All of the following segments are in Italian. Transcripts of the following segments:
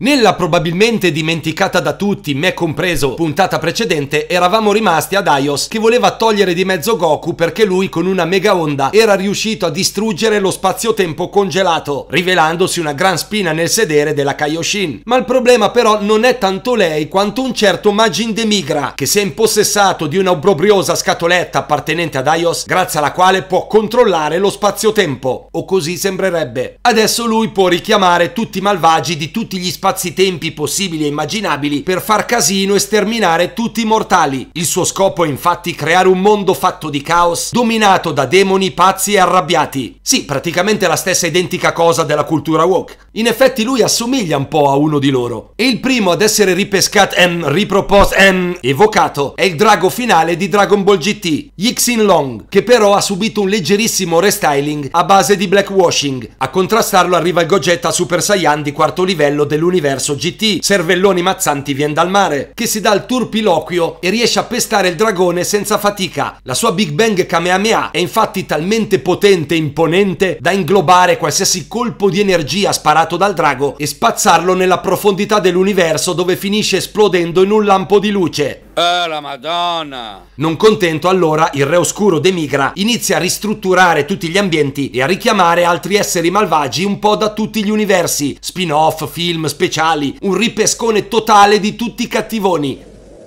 Nella probabilmente dimenticata da tutti, me compreso, puntata precedente, eravamo rimasti ad Ios che voleva togliere di mezzo Goku perché lui con una mega onda era riuscito a distruggere lo spazio-tempo congelato, rivelandosi una gran spina nel sedere della Kaioshin. Ma il problema però non è tanto lei quanto un certo Majin Demigra che si è impossessato di una obbrobriosa scatoletta appartenente ad Ios grazie alla quale può controllare lo spazio-tempo, o così sembrerebbe. Adesso lui può richiamare tutti i malvagi di tutti gli spazi spazi-tempi possibili e immaginabili per far casino e sterminare tutti i mortali. Il suo scopo è infatti creare un mondo fatto di caos, dominato da demoni pazzi e arrabbiati. Sì, praticamente la stessa identica cosa della cultura woke. In effetti lui assomiglia un po' a uno di loro. E il primo ad essere ripescato, ehm, riproposto, ehm, evocato, è il drago finale di Dragon Ball GT, Yixin Long, che però ha subito un leggerissimo restyling a base di blackwashing. A contrastarlo arriva il Gogeta Super Saiyan di quarto livello dell'universo universo GT, Cervelloni Mazzanti viene dal mare, che si dà il turpiloquio e riesce a pestare il dragone senza fatica. La sua Big Bang Kamehameha è infatti talmente potente e imponente da inglobare qualsiasi colpo di energia sparato dal drago e spazzarlo nella profondità dell'universo dove finisce esplodendo in un lampo di luce. Eh, la madonna! Non contento, allora, il re oscuro Demigra inizia a ristrutturare tutti gli ambienti e a richiamare altri esseri malvagi un po' da tutti gli universi. Spin-off, film, speciali, un ripescone totale di tutti i cattivoni.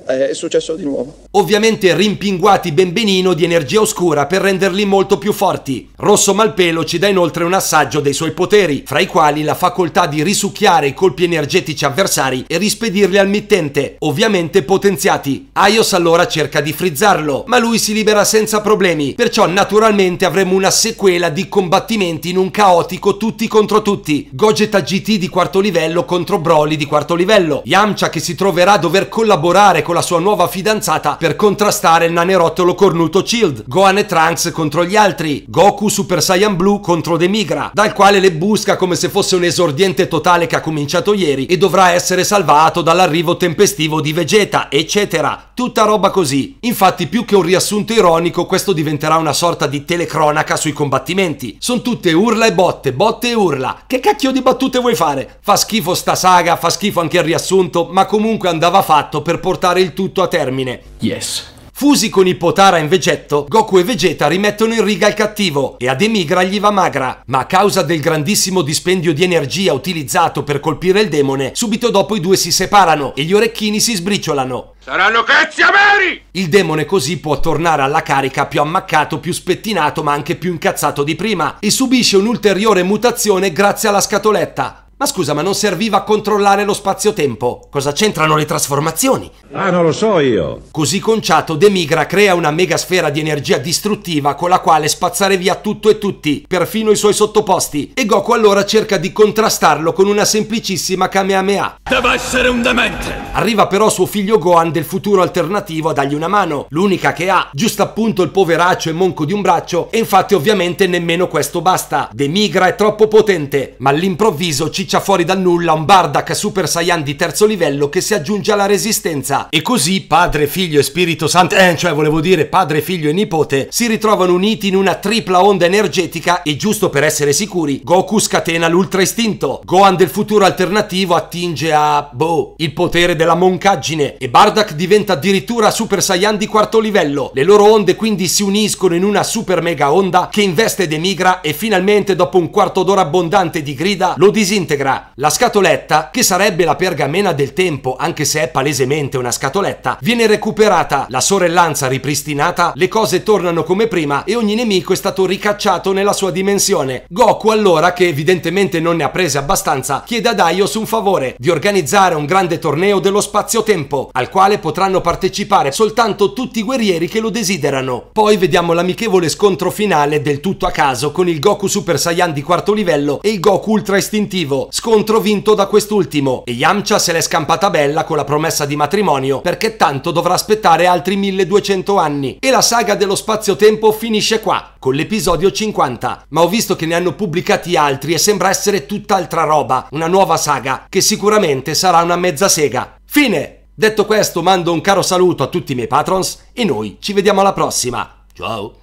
Eh, è successo di nuovo ovviamente rimpinguati ben benino di energia oscura per renderli molto più forti. Rosso Malpelo ci dà inoltre un assaggio dei suoi poteri, fra i quali la facoltà di risucchiare i colpi energetici avversari e rispedirli al mittente, ovviamente potenziati. Aios allora cerca di frizzarlo, ma lui si libera senza problemi, perciò naturalmente avremo una sequela di combattimenti in un caotico tutti contro tutti. Gogeta GT di quarto livello contro Broly di quarto livello. Yamcha che si troverà a dover collaborare con la sua nuova fidanzata per contrastare il nanerottolo cornuto Child, Gohan e Trunks contro gli altri, Goku Super Saiyan Blue contro Demigra, dal quale le busca come se fosse un esordiente totale che ha cominciato ieri e dovrà essere salvato dall'arrivo tempestivo di Vegeta, eccetera. Tutta roba così. Infatti più che un riassunto ironico questo diventerà una sorta di telecronaca sui combattimenti. Sono tutte urla e botte, botte e urla. Che cacchio di battute vuoi fare? Fa schifo sta saga, fa schifo anche il riassunto, ma comunque andava fatto per portare il tutto a termine. Yeah. PS. Fusi con i Potara in Vegetto, Goku e Vegeta rimettono in riga il cattivo e ad Emigra gli va magra, ma a causa del grandissimo dispendio di energia utilizzato per colpire il demone, subito dopo i due si separano e gli orecchini si sbriciolano. Saranno cazzi amari! Il demone così può tornare alla carica più ammaccato, più spettinato ma anche più incazzato di prima e subisce un'ulteriore mutazione grazie alla scatoletta, ma scusa, ma non serviva a controllare lo spazio-tempo? Cosa c'entrano le trasformazioni? Ah, non lo so io. Così conciato, Demigra crea una megasfera di energia distruttiva con la quale spazzare via tutto e tutti, perfino i suoi sottoposti, e Goku allora cerca di contrastarlo con una semplicissima Kamehameha. Deve essere un demente! Arriva però suo figlio Gohan del futuro alternativo a dargli una mano, l'unica che ha, giusto appunto il poveraccio e monco di un braccio, e infatti ovviamente nemmeno questo basta. Demigra è troppo potente, ma all'improvviso ci spiccia fuori dal nulla un Bardak Super Saiyan di terzo livello che si aggiunge alla resistenza. E così padre, figlio e Spirito Santo, eh, cioè volevo dire padre, figlio e nipote, si ritrovano uniti in una tripla onda energetica e giusto per essere sicuri, Goku scatena l'ultra istinto. Gohan del futuro alternativo attinge a, boh, il potere della moncaggine e Bardak diventa addirittura Super Saiyan di quarto livello. Le loro onde quindi si uniscono in una super mega onda che investe ed emigra e finalmente dopo un quarto d'ora abbondante di grida lo disintegra integra. La scatoletta, che sarebbe la pergamena del tempo, anche se è palesemente una scatoletta, viene recuperata, la sorellanza ripristinata, le cose tornano come prima e ogni nemico è stato ricacciato nella sua dimensione. Goku allora, che evidentemente non ne ha prese abbastanza, chiede a Daios un favore, di organizzare un grande torneo dello spazio-tempo, al quale potranno partecipare soltanto tutti i guerrieri che lo desiderano. Poi vediamo l'amichevole scontro finale del tutto a caso con il Goku Super Saiyan di quarto livello e il Goku Ultra Istintivo, scontro vinto da quest'ultimo e Yamcha se l'è scampata bella con la promessa di matrimonio perché tanto dovrà aspettare altri 1200 anni e la saga dello spazio-tempo finisce qua, con l'episodio 50, ma ho visto che ne hanno pubblicati altri e sembra essere tutt'altra roba, una nuova saga che sicuramente sarà una mezza sega. Fine! Detto questo mando un caro saluto a tutti i miei patrons e noi ci vediamo alla prossima. Ciao!